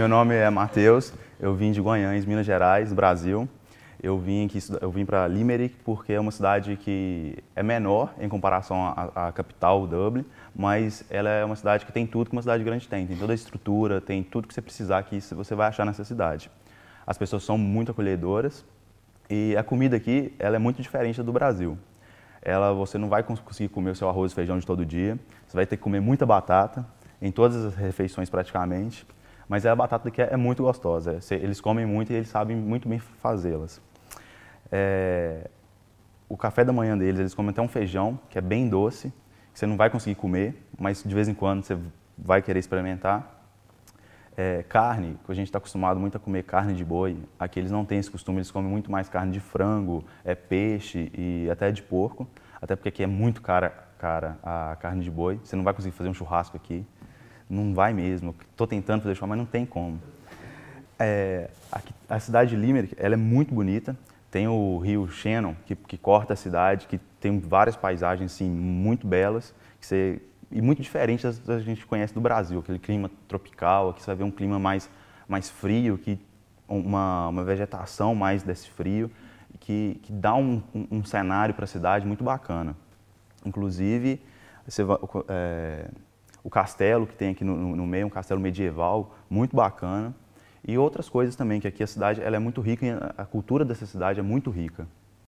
Meu nome é Matheus, eu vim de Goiânia, Minas Gerais, Brasil. Eu vim, aqui, eu vim para Limerick porque é uma cidade que é menor em comparação à, à capital, Dublin, mas ela é uma cidade que tem tudo que uma cidade grande tem. Tem toda a estrutura, tem tudo que você precisar que você vai achar nessa cidade. As pessoas são muito acolhedoras e a comida aqui ela é muito diferente do Brasil. Ela, você não vai conseguir comer o seu arroz e feijão de todo dia, você vai ter que comer muita batata, em todas as refeições praticamente. Mas é a batata que é, é muito gostosa. É, eles comem muito e eles sabem muito bem fazê-las. É, o café da manhã deles, eles comem até um feijão, que é bem doce, que você não vai conseguir comer, mas de vez em quando você vai querer experimentar. É, carne, que a gente está acostumado muito a comer carne de boi, aqui eles não têm esse costume, eles comem muito mais carne de frango, é, peixe e até de porco, até porque aqui é muito cara, cara a carne de boi, você não vai conseguir fazer um churrasco aqui não vai mesmo, estou tentando fazer show, mas não tem como. É, a, a, cidade de Limerick, ela é muito bonita, tem o rio Shannon, que, que corta a cidade, que tem várias paisagens assim, muito belas, que você, e muito diferentes das que a gente conhece do Brasil, aquele clima tropical, aqui você vai ver um clima mais, mais frio, que uma, uma vegetação mais desse frio, que, que dá um, um, um cenário para a cidade muito bacana. Inclusive, você, vai, o castelo que tem aqui no, no, meio, um castelo medieval muito bacana. E outras coisas também, que aqui a cidade ela é muito rica, a cultura dessa cidade é muito rica.